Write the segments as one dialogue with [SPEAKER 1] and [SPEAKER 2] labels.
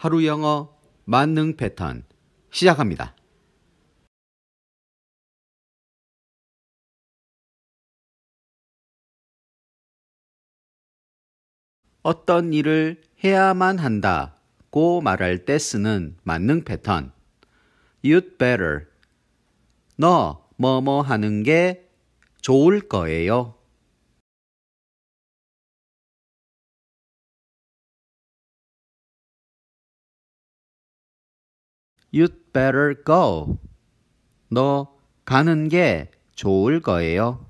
[SPEAKER 1] 하루 영어 만능 패턴 시작합니다. 어떤 일을 해야만 한다고 말할 때 쓰는 만능 패턴.
[SPEAKER 2] You'd better. 너 뭐 뭐 하는 게
[SPEAKER 1] 좋을 거예요. You'd better go. 너 가는 게 좋을 거예요.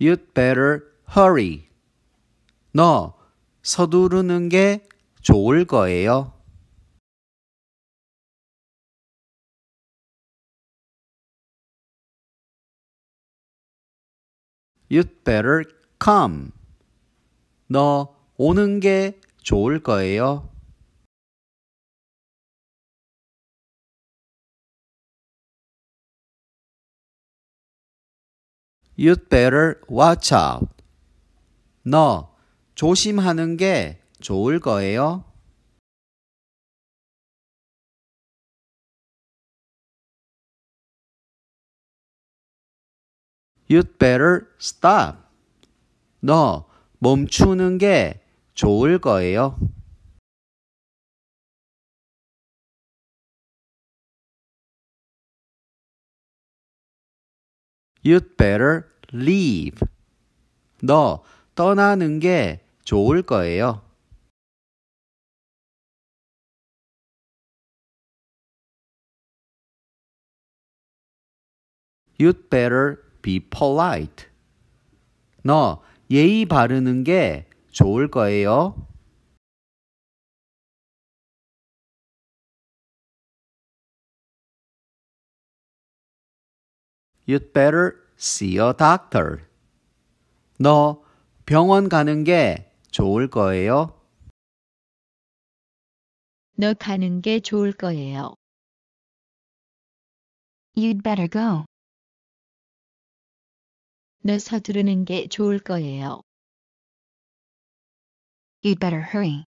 [SPEAKER 1] You'd better hurry. 너 서두르는 게 좋을 거예요. You'd better come. 너 오는 게 좋을 거예요. You'd better watch out. 너 조심하는 게 좋을 거예요. You'd better stop. 너 멈추는 게 좋을 거예요. You'd better leave. 너 떠나는 게 좋을 거예요. You'd better be polite. 너 예의 바르는 게 좋을 거예요. You'd better see a doctor. 너 병원 가는 게 좋을 거예요. 너 가는 게 좋을 거예요. You'd better go. 서두르는 게 좋을 거예요. You'd better hurry.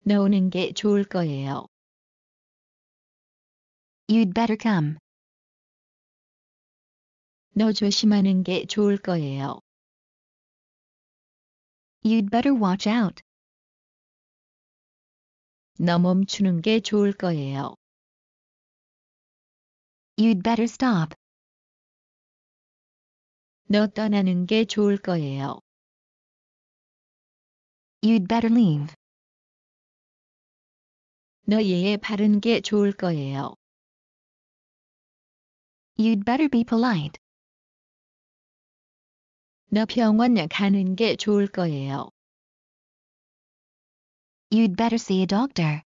[SPEAKER 1] 너 오는 게 좋을 거예요. You'd better come. 너 조심하는 게 좋을 거예요. You'd better watch out. 너 멈추는 게 좋을 거예요. You'd better stop. 너 떠나는 게 좋을 거예요. You'd better leave. 너 예의 바른 게 좋을 거예요. You'd better be polite. 너 병원 가는 게 좋을 거예요. You'd better see a doctor.